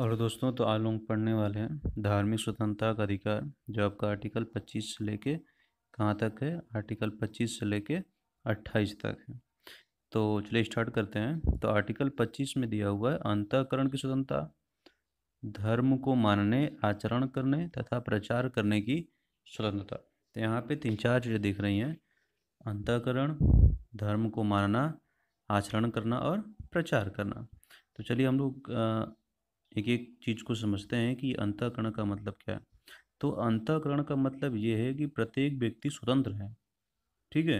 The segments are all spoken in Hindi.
और दोस्तों तो आलोंग लोग पढ़ने वाले हैं धार्मिक स्वतंत्रता का अधिकार जो आपका आर्टिकल 25 से लेके कहाँ तक है आर्टिकल 25 से लेके 28 तक है तो चलिए स्टार्ट करते हैं तो आर्टिकल 25 में दिया हुआ है अंतकरण की स्वतंत्रता धर्म को मानने आचरण करने तथा प्रचार करने की स्वतंत्रता तो यहाँ पे तीन चार चीज़ें दिख रही हैं अंतकरण धर्म को मानना आचरण करना और प्रचार करना तो चलिए हम लोग एक एक चीज़ को समझते हैं कि अंतःकरण का मतलब क्या है तो अंतःकरण का मतलब ये है कि प्रत्येक व्यक्ति स्वतंत्र है ठीक है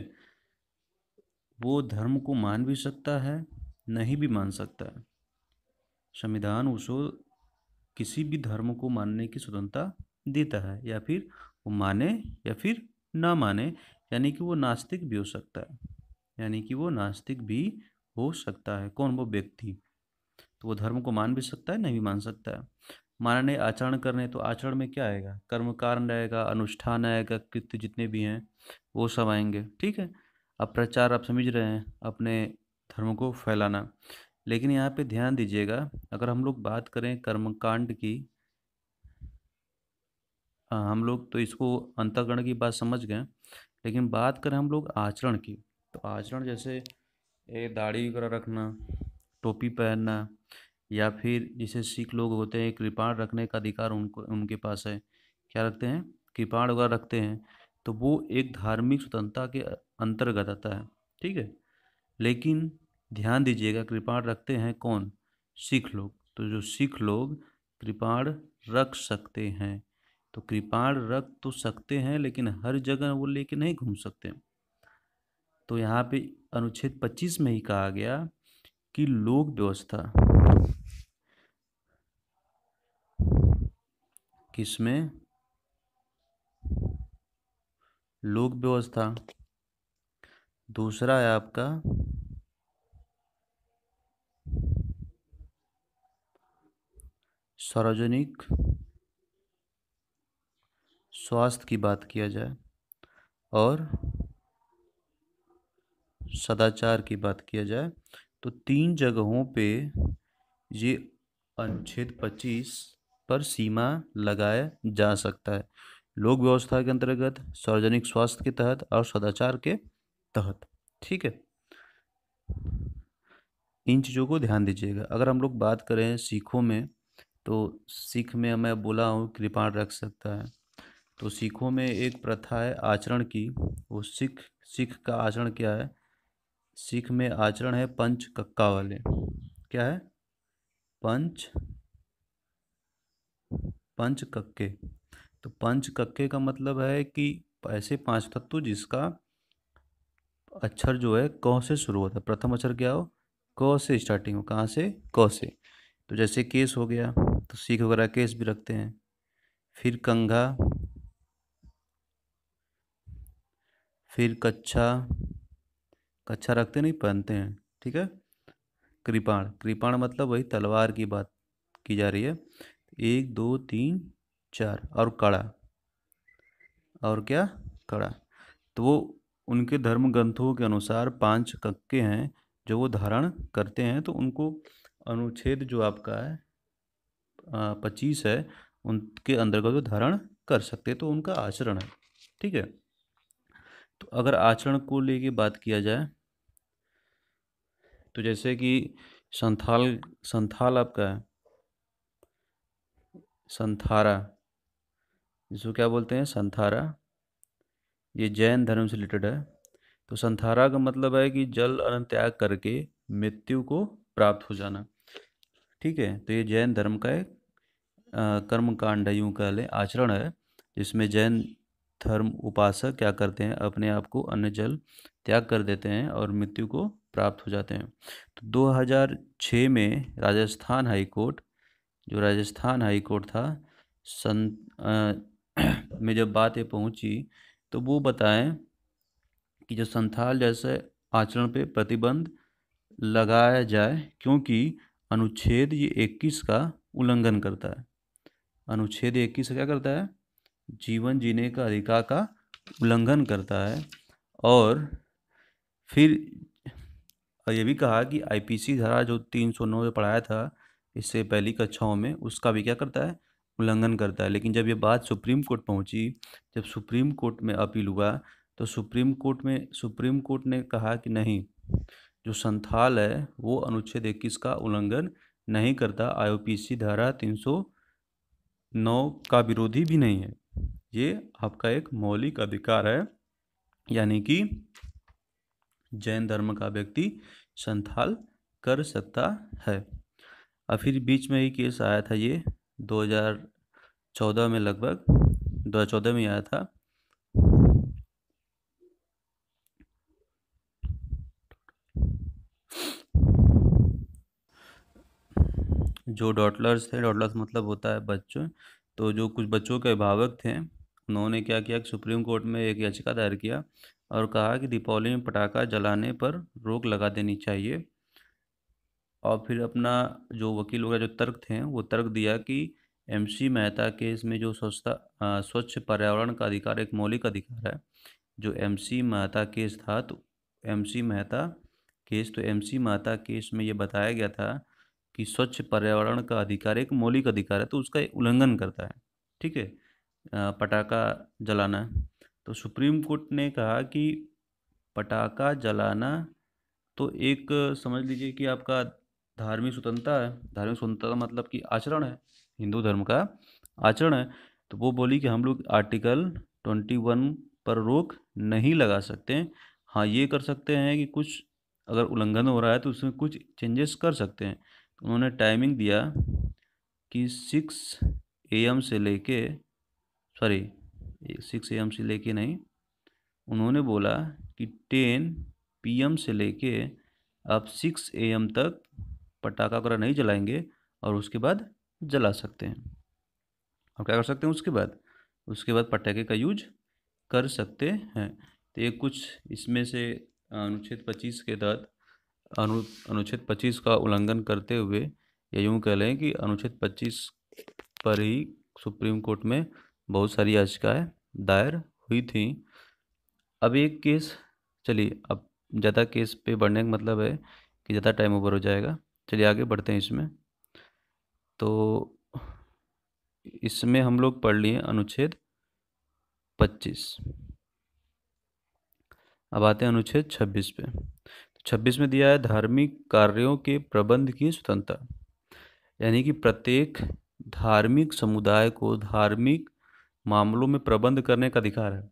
वो धर्म को मान भी सकता है नहीं भी मान सकता है संविधान उसको किसी भी धर्म को मानने की स्वतंत्रता देता है या फिर वो माने या फिर ना माने यानी कि वो नास्तिक भी हो सकता है यानी कि वो नास्तिक भी हो सकता है कौन वो व्यक्ति तो वो धर्म को मान भी सकता है नहीं भी मान सकता है मानने आचरण करने तो आचरण में क्या आएगा कर्म कारण आएगा अनुष्ठान आएगा कृत्य जितने भी हैं वो सब आएंगे ठीक है अब प्रचार आप समझ रहे हैं अपने धर्म को फैलाना लेकिन यहाँ पे ध्यान दीजिएगा अगर हम लोग बात करें कर्मकांड की आ, हाँ, हम लोग तो इसको अंतकरण की बात समझ गए लेकिन बात करें हम लोग आचरण की तो आचरण जैसे ये दाढ़ी वगैरह रखना टोपी पहनना या फिर जिसे सिख लोग होते हैं कृपाण रखने का अधिकार उनको उनके पास है क्या रखते हैं कृपाण वगैरह रखते हैं तो वो एक धार्मिक स्वतंत्रता के अंतर्गत आता है ठीक है लेकिन ध्यान दीजिएगा कृपाण रखते हैं कौन सिख लोग तो जो सिख लोग कृपाण रख सकते हैं तो कृपाण रख तो सकते हैं लेकिन हर जगह वो लेके नहीं घूम सकते तो यहाँ पे अनुच्छेद 25 में ही कहा गया कि लोक व्यवस्था किसमें लोक व्यवस्था दूसरा है आपका सार्वजनिक स्वास्थ्य की बात किया जाए और सदाचार की बात किया जाए तो तीन जगहों पे ये अनुच्छेद पच्चीस पर सीमा लगाया जा सकता है लोक व्यवस्था के अंतर्गत सार्वजनिक स्वास्थ्य के तहत और सदाचार के तहत ठीक है इन चीज़ों को ध्यान दीजिएगा अगर हम लोग बात करें सिखों में तो सिख में मैं बोला हूँ कृपाण रख सकता है तो सिखों में एक प्रथा है आचरण की वो सिख सिख का आचरण क्या है सिख में आचरण है पंच कक्का वाले क्या है पंच पंच कक्के तो पंच कक्के का मतलब है कि ऐसे पांच तत्व जिसका अक्षर जो है क से शुरू होता है प्रथम अक्षर क्या हो क से स्टार्टिंग हो कहाँ से क से तो जैसे केस हो गया तो सीख वगैरह केस भी रखते हैं फिर कंघा फिर कच्छा कच्छा रखते नहीं पहनते हैं ठीक है कृपाण कृपाण मतलब वही तलवार की बात की जा रही है एक दो तीन चार और कड़ा और क्या कड़ा तो वो उनके धर्म ग्रंथों के अनुसार पांच कक्के हैं जो वो धारण करते हैं तो उनको अनुच्छेद जो आपका है पच्चीस है उनके अंतर्गत वो धारण कर सकते तो उनका आचरण है ठीक है तो अगर आचरण को लेके बात किया जाए तो जैसे कि संथाल संथाल आपका है संथारा जिसको क्या बोलते हैं संथारा ये जैन धर्म से रिलेटेड है तो संथारा का मतलब है कि जल अनंत त्याग करके मृत्यु को प्राप्त हो जाना ठीक है तो ये जैन धर्म का एक कर्म कांड है यूँ कह लें आचरण है जिसमें जैन धर्म उपासक क्या करते हैं अपने आप को अन्य जल त्याग कर देते हैं और मृत्यु को प्राप्त हो जाते हैं तो 2006 में राजस्थान हाई कोर्ट जो राजस्थान हाई कोर्ट था सन में जब बातें पहुंची तो वो बताएं कि जो संथाल जैसे आचरण पे प्रतिबंध लगाया जाए क्योंकि अनुच्छेद ये 21 का उल्लंघन करता है अनुच्छेद 21 क्या करता है जीवन जीने का अधिकार का उल्लंघन करता है और फिर और ये भी कहा कि आईपीसी धारा जो तीन सौ नौ पढ़ाया था इससे पहली कक्षाओं में उसका भी क्या करता है उल्लंघन करता है लेकिन जब ये बात सुप्रीम कोर्ट पहुंची जब सुप्रीम कोर्ट में अपील हुआ तो सुप्रीम कोर्ट में सुप्रीम कोर्ट ने कहा कि नहीं जो संथाल है वो अनुच्छेद इक्कीस का उल्लंघन नहीं करता आई धारा तीन सौ नौ का विरोधी भी नहीं है ये आपका एक मौलिक अधिकार है यानी कि जैन धर्म का व्यक्ति संथाल कर सकता है और फिर बीच में ही केस आया था ये 2014 में लगभग 2014 में आया था जो डॉटलर्स थे डॉटलर्स मतलब होता है बच्चों तो जो कुछ बच्चों के अभिभावक थे उन्होंने क्या किया कि सुप्रीम कोर्ट में एक याचिका दायर किया और कहा कि दीपावली में पटाखा जलाने पर रोक लगा देनी चाहिए और फिर अपना जो वकील वगैरह जो तर्क थे वो तर्क दिया कि एम सी मेहता केस में जो स्वच्छता स्वच्छ पर्यावरण का अधिकार एक मौलिक अधिकार है जो एम सी मेहता केस था तो एम सी मेहता केस तो एम सी मेहता केस में ये बताया गया था कि स्वच्छ पर्यावरण का अधिकार एक मौलिक अधिकार है तो उसका उल्लंघन करता है ठीक है पटाखा जलाना तो सुप्रीम कोर्ट ने कहा कि पटाखा जलाना तो एक समझ लीजिए कि आपका धार्मिक स्वतंत्रता है धार्मिक स्वतंत्रता मतलब कि आचरण है हिंदू धर्म का आचरण है तो वो बोली कि हम लोग आर्टिकल ट्वेंटी वन पर रोक नहीं लगा सकते हाँ ये कर सकते हैं कि कुछ अगर उल्लंघन हो रहा है तो उसमें कुछ चेंजेस कर सकते हैं तो उन्होंने टाइमिंग दिया कि सिक्स ए एम से लेके सॉरी सिक्स एम से लेके नहीं उन्होंने बोला कि टेन पी से लेके आप सिक्स एम तक पटाखा वगैरह नहीं जलाएंगे और उसके बाद जला सकते हैं और क्या कर सकते हैं उसके बाद उसके बाद पटाखे का यूज कर सकते हैं तो ये कुछ इसमें से अनुच्छेद पच्चीस के तहत अनु अनुच्छेद पच्चीस का उल्लंघन करते हुए ये यूँ कह लें कि अनुच्छेद पच्चीस पर ही सुप्रीम कोर्ट में बहुत सारी याचिकाएँ दायर हुई थी अब एक केस चलिए अब ज़्यादा केस पे बढ़ने का मतलब है कि ज़्यादा टाइम ओवर हो जाएगा चलिए आगे बढ़ते हैं इसमें तो इसमें हम लोग पढ़ लिए अनुच्छेद पच्चीस अब आते हैं अनुच्छेद छब्बीस पे तो छब्बीस में दिया है धार्मिक कार्यों के प्रबंध की स्वतंत्रता यानी कि प्रत्येक धार्मिक समुदाय को धार्मिक मामलों में प्रबंध करने का अधिकार है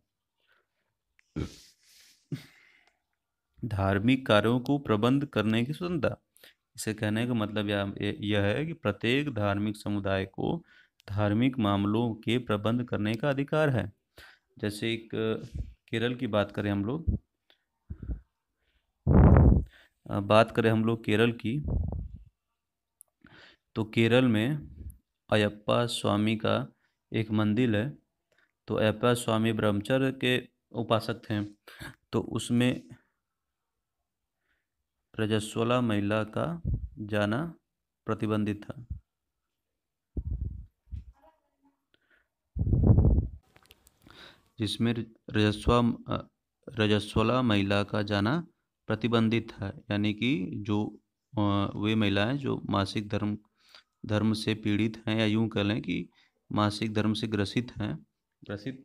धार्मिक कार्यों को प्रबंध करने की स्वतंत्रता इसे कहने का मतलब यह है कि प्रत्येक धार्मिक समुदाय को धार्मिक मामलों के प्रबंध करने का अधिकार है जैसे एक केरल की बात करें हम लोग बात करें हम लोग केरल की तो केरल में अयप्पा स्वामी का एक मंदिर है तो एपा स्वामी ब्रह्मचर्य के उपासक थे तो उसमें रजस्वला महिला का जाना प्रतिबंधित था जिसमें रजस्वा रजस्वला महिला का जाना प्रतिबंधित था यानी कि जो वे महिलाएं जो मासिक धर्म धर्म से पीड़ित हैं या यूं कह लें कि मासिक धर्म से ग्रसित हैं ग्रसित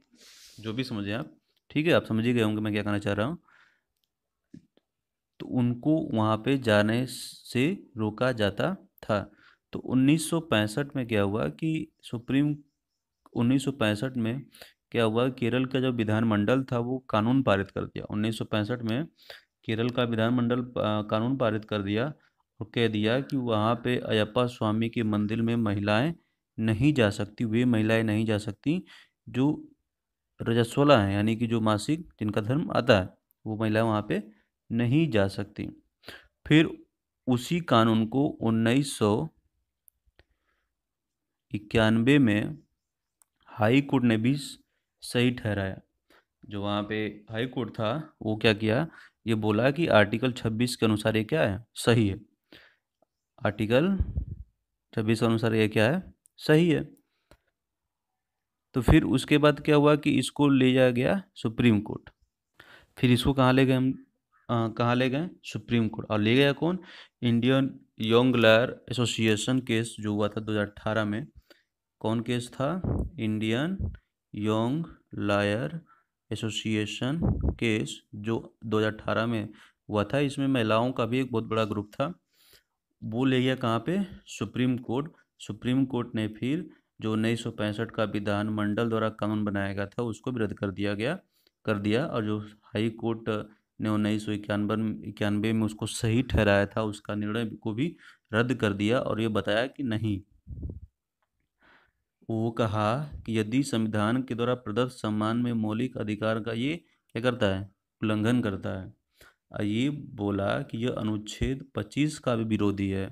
जो भी समझें आप ठीक है आप समझ ही गए होंगे मैं क्या कहना चाह रहा हूँ तो उनको वहाँ पे जाने से रोका जाता था तो 1965 में क्या हुआ कि सुप्रीम 1965 में क्या हुआ केरल का जो विधानमंडल था वो कानून पारित कर दिया 1965 में केरल का विधानमंडल कानून पारित कर दिया और कह दिया कि वहाँ पे अयप्पा स्वामी के मंदिर में महिलाएं नहीं जा सकती वे महिलाएं नहीं जा सकती जो रजस्वला हैं यानी कि जो मासिक जिनका धर्म आता है वो महिलाएं वहाँ पे नहीं जा सकती फिर उसी कानून को उन्नीस सौ इक्यानवे में हाई कोर्ट ने भी सही ठहराया जो वहाँ पे हाई कोर्ट था वो क्या किया ये बोला कि आर्टिकल 26 के अनुसार ये क्या है सही है आर्टिकल 26 के अनुसार ये क्या है सही है तो फिर उसके बाद क्या हुआ कि इसको ले जाया गया सुप्रीम कोर्ट फिर इसको कहाँ ले गए हम कहाँ ले गए सुप्रीम कोर्ट और ले गया कौन Indian young lawyer association case जो हुआ था 2018 में कौन केस था Indian young lawyer association case जो 2018 में हुआ था इसमें महिलाओं का भी एक बहुत बड़ा ग्रुप था वो ले गया कहाँ पे सुप्रीम कोर्ट सुप्रीम कोर्ट ने फिर जो उन्नीस का विधान मंडल द्वारा कानून बनाया गया था उसको भी रद्द कर दिया गया कर दिया और जो हाई कोर्ट ने उन्नीस सौ इक्यानवे में उसको सही ठहराया था उसका निर्णय को भी रद्द कर दिया और ये बताया कि नहीं वो कहा कि यदि संविधान के द्वारा प्रदत्त सम्मान में मौलिक अधिकार का ये क्या करता है उल्लंघन करता है ये बोला कि यह अनुच्छेद 25 का भी विरोधी है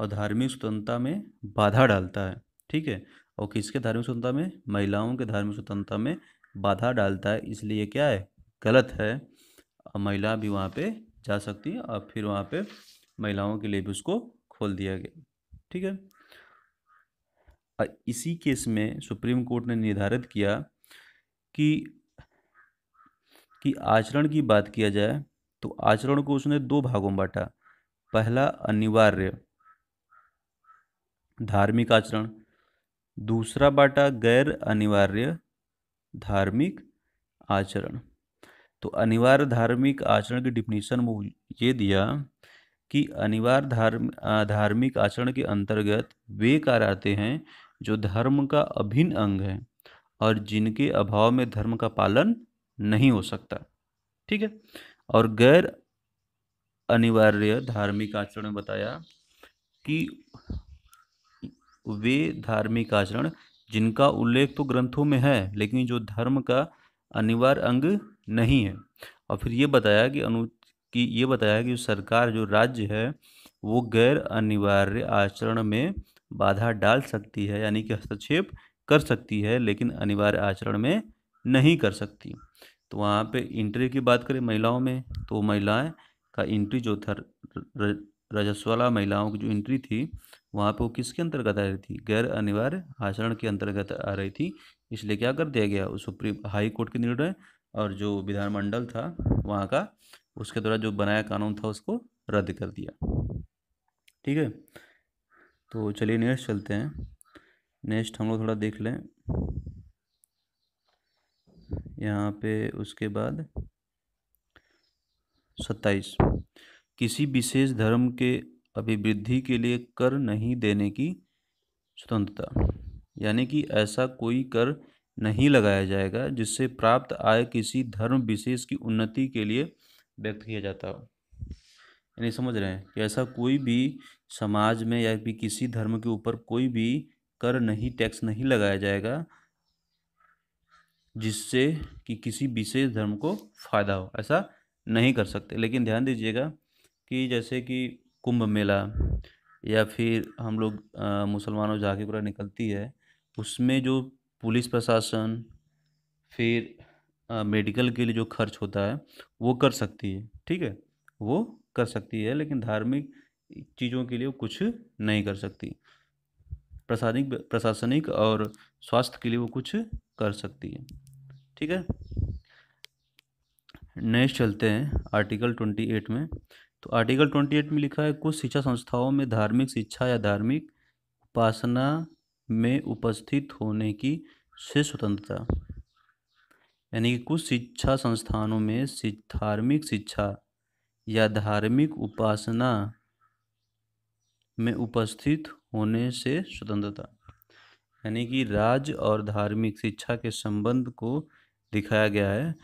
और धार्मिक स्वतंत्रता में बाधा डालता है ठीक है और किसके धार्मिक स्वतंत्रता में महिलाओं के धार्मिक स्वतंत्रता में बाधा डालता है इसलिए क्या है गलत है और महिला भी वहाँ पे जा सकती है और फिर वहाँ पे महिलाओं के लिए भी उसको खोल दिया गया ठीक है और इसी केस में सुप्रीम कोर्ट ने निर्धारित किया कि कि आचरण की बात किया जाए तो आचरण को उसने दो भागों में बांटा पहला अनिवार्य धार्मिक आचरण दूसरा बाटा गैर अनिवार्य धार्मिक आचरण तो अनिवार्य धार्मिक आचरण की डिफिनीशन में ये दिया कि अनिवार्य धार्म धार्मिक आचरण के अंतर्गत वे कार्य आते हैं जो धर्म का अभिन्न अंग है और जिनके अभाव में धर्म का पालन नहीं हो सकता ठीक है और गैर अनिवार्य धार्मिक आचरण बताया कि वे धार्मिक आचरण जिनका उल्लेख तो ग्रंथों में है लेकिन जो धर्म का अनिवार्य अंग नहीं है और फिर ये बताया कि अनु कि ये बताया कि सरकार जो राज्य है वो गैर अनिवार्य आचरण में बाधा डाल सकती है यानी कि हस्तक्षेप कर सकती है लेकिन अनिवार्य आचरण में नहीं कर सकती तो वहाँ पे इंट्री की बात करें महिलाओं में तो महिलाएं का इंट्री जो था रजस्वला महिलाओं की जो इंट्री थी वहाँ पे वो किसके अंतर्गत आ रही थी गैर अनिवार्य आचरण के अंतर्गत आ रही थी इसलिए क्या कर दिया गया सुप्रीम हाई कोर्ट के निर्णय और जो विधानमंडल था वहाँ का उसके द्वारा जो बनाया कानून था उसको रद्द कर दिया ठीक है तो चलिए नेक्स्ट चलते हैं नेक्स्ट हम लोग थोड़ा देख लें यहाँ पे उसके बाद सत्ताईस किसी विशेष धर्म के अभिवृद्धि के लिए कर नहीं देने की स्वतंत्रता यानी कि ऐसा कोई कर नहीं लगाया जाएगा जिससे प्राप्त आय किसी धर्म विशेष की उन्नति के लिए व्यक्त किया जाता हो यानी समझ रहे हैं कि ऐसा कोई भी समाज में या भी किसी धर्म के ऊपर कोई भी कर नहीं टैक्स नहीं लगाया जाएगा जिससे कि किसी विशेष धर्म को फायदा हो ऐसा नहीं कर सकते लेकिन ध्यान दीजिएगा कि जैसे कि कुंभ मेला या फिर हम लोग मुसलमानों झाँकी वगैरह निकलती है उसमें जो पुलिस प्रशासन फिर आ, मेडिकल के लिए जो खर्च होता है वो कर सकती है ठीक है वो कर सकती है लेकिन धार्मिक चीज़ों के लिए वो कुछ नहीं कर सकती प्रशासनिक प्रशासनिक और स्वास्थ्य के लिए वो कुछ कर सकती है ठीक है नेक्स्ट चलते हैं आर्टिकल ट्वेंटी एट में तो आर्टिकल ट्वेंटी एट में लिखा है कुछ शिक्षा संस्थाओं में धार्मिक शिक्षा या धार्मिक उपासना में उपस्थित होने की से स्वतंत्रता यानी कि कुछ शिक्षा संस्थानों में धार्मिक शिक्षा या धार्मिक उपासना में उपस्थित होने से स्वतंत्रता यानी कि राज्य और धार्मिक शिक्षा के संबंध को दिखाया गया है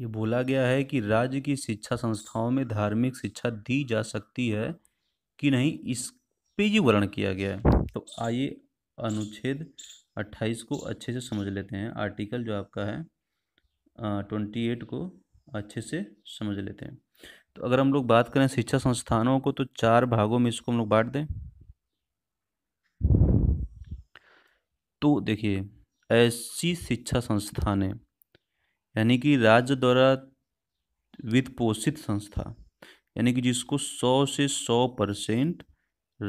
ये बोला गया है कि राज्य की शिक्षा संस्थाओं में धार्मिक शिक्षा दी जा सकती है कि नहीं इस पे ये वर्ण किया गया है तो आइए अनुच्छेद 28 को अच्छे से समझ लेते हैं आर्टिकल जो आपका है ट्वेंटी एट को अच्छे से समझ लेते हैं तो अगर हम लोग बात करें शिक्षा संस्थानों को तो चार भागों में इसको हम लोग बांट दें तो देखिए ऐसी शिक्षा संस्थानें यानी कि राज्य द्वारा वित्त पोषित संस्था यानी कि जिसको 100 से 100 परसेंट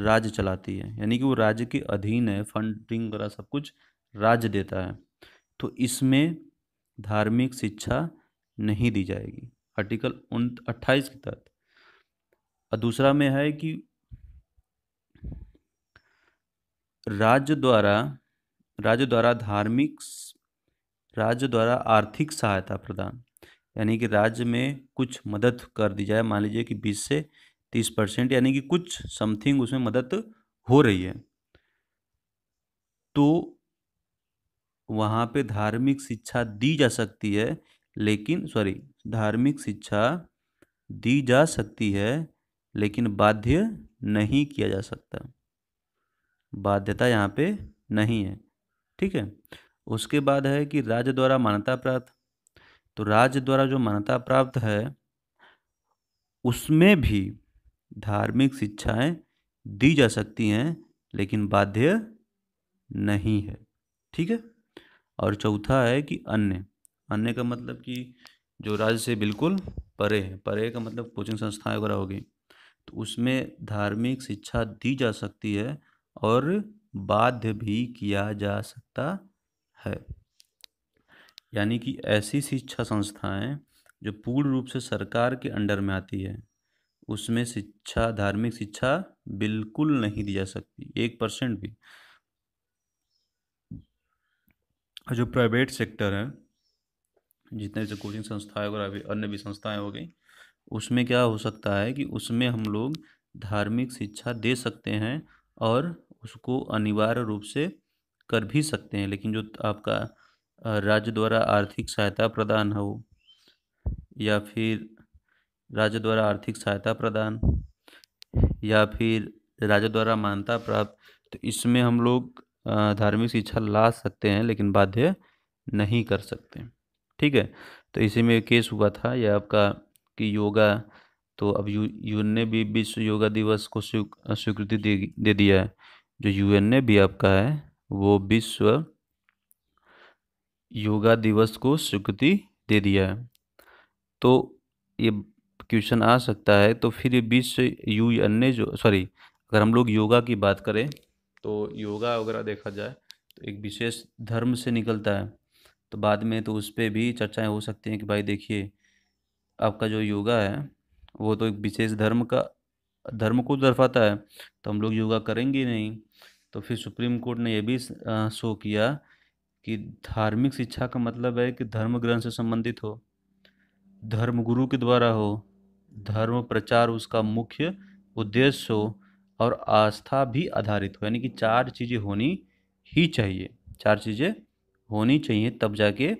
राज्य चलाती है यानी कि वो राज्य के अधीन है फंडिंग वगैरह सब कुछ राज्य देता है तो इसमें धार्मिक शिक्षा नहीं दी जाएगी आर्टिकल उन अट्ठाईस के तहत और दूसरा में है कि राज्य द्वारा राज्य द्वारा धार्मिक राज्य द्वारा आर्थिक सहायता प्रदान यानी कि राज्य में कुछ मदद कर दी जाए मान लीजिए कि 20 से 30 परसेंट यानी कि कुछ समथिंग उसमें मदद हो रही है तो वहाँ पे धार्मिक शिक्षा दी जा सकती है लेकिन सॉरी धार्मिक शिक्षा दी जा सकती है लेकिन बाध्य नहीं किया जा सकता बाध्यता यहाँ पे नहीं है ठीक है उसके बाद है कि राज्य द्वारा मान्यता प्राप्त तो राज्य द्वारा जो मान्यता प्राप्त है उसमें भी धार्मिक शिक्षाएं दी जा सकती हैं लेकिन बाध्य नहीं है ठीक है और चौथा है कि अन्य अन्य का मतलब कि जो राज्य से बिल्कुल परे है परे का मतलब कोचिंग संस्थाएं वगैरह होगी तो उसमें धार्मिक शिक्षा दी जा सकती है और बाध्य भी किया जा सकता है यानी कि ऐसी शिक्षा संस्थाएं जो पूर्ण रूप से सरकार के अंडर में आती है उसमें शिक्षा धार्मिक शिक्षा बिल्कुल नहीं दी जा सकती एक परसेंट भी जो प्राइवेट सेक्टर है जितने जैसे कोचिंग संस्थाएं वगैरह अन्य भी संस्थाएं हो गई उसमें क्या हो सकता है कि उसमें हम लोग धार्मिक शिक्षा दे सकते हैं और उसको अनिवार्य रूप से कर भी सकते हैं लेकिन जो आपका राज्य द्वारा आर्थिक सहायता प्रदान हो या फिर राज्य द्वारा आर्थिक सहायता प्रदान या फिर राज्य द्वारा मान्यता प्राप्त तो इसमें हम लोग धार्मिक शिक्षा ला सकते हैं लेकिन बाध्य नहीं कर सकते ठीक है तो इसी में केस हुआ था यह आपका कि योगा तो अब यू एन ने भी विश्व योगा दिवस को स्वीकृति दे दे दिया है जो यूएन ने भी आपका है वो विश्व योगा दिवस को स्वीकृति दे दिया है तो ये क्वेश्चन आ सकता है तो फिर ये विश्व यू अन्य जो सॉरी अगर हम लोग योगा की बात करें तो योगा वगैरह देखा जाए तो एक विशेष धर्म से निकलता है तो बाद में तो उस पर भी चर्चाएं हो सकती हैं कि भाई देखिए आपका जो योगा है वो तो एक विशेष धर्म का धर्म को दर्शाता है तो हम लोग योगा करेंगे नहीं तो फिर सुप्रीम कोर्ट ने यह भी शो किया कि धार्मिक शिक्षा का मतलब है कि धर्म ग्रंथ से संबंधित हो धर्म गुरु के द्वारा हो धर्म प्रचार उसका मुख्य उद्देश्य हो और आस्था भी आधारित हो यानी कि चार चीज़ें होनी ही चाहिए चार चीज़ें होनी चाहिए तब जाके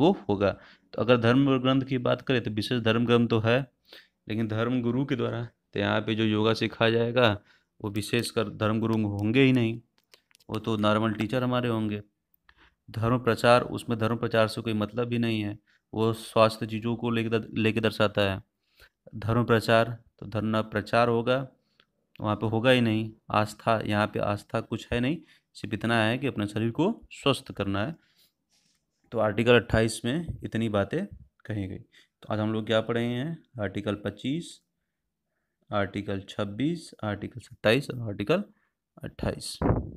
वो होगा तो अगर धर्म ग्रंथ की बात करें तो विशेष धर्म ग्रंथ तो है लेकिन धर्म गुरु के द्वारा तो यहाँ पे जो योगा सिखाया जाएगा वो विशेषकर धर्मगुरु होंगे ही नहीं वो तो नॉर्मल टीचर हमारे होंगे धर्म प्रचार उसमें धर्म प्रचार से कोई मतलब ही नहीं है वो स्वास्थ्य चीज़ों को लेकर लेके दर्शाता है धर्म प्रचार तो धर्म प्रचार होगा वहाँ पे होगा ही नहीं आस्था यहाँ पे आस्था कुछ है नहीं सिर्फ इतना है कि अपने शरीर को स्वस्थ करना है तो आर्टिकल 28 में इतनी बातें कही गई तो आज हम लोग क्या पढ़े हैं आर्टिकल 25 आर्टिकल 26 आर्टिकल 27 और आर्टिकल 28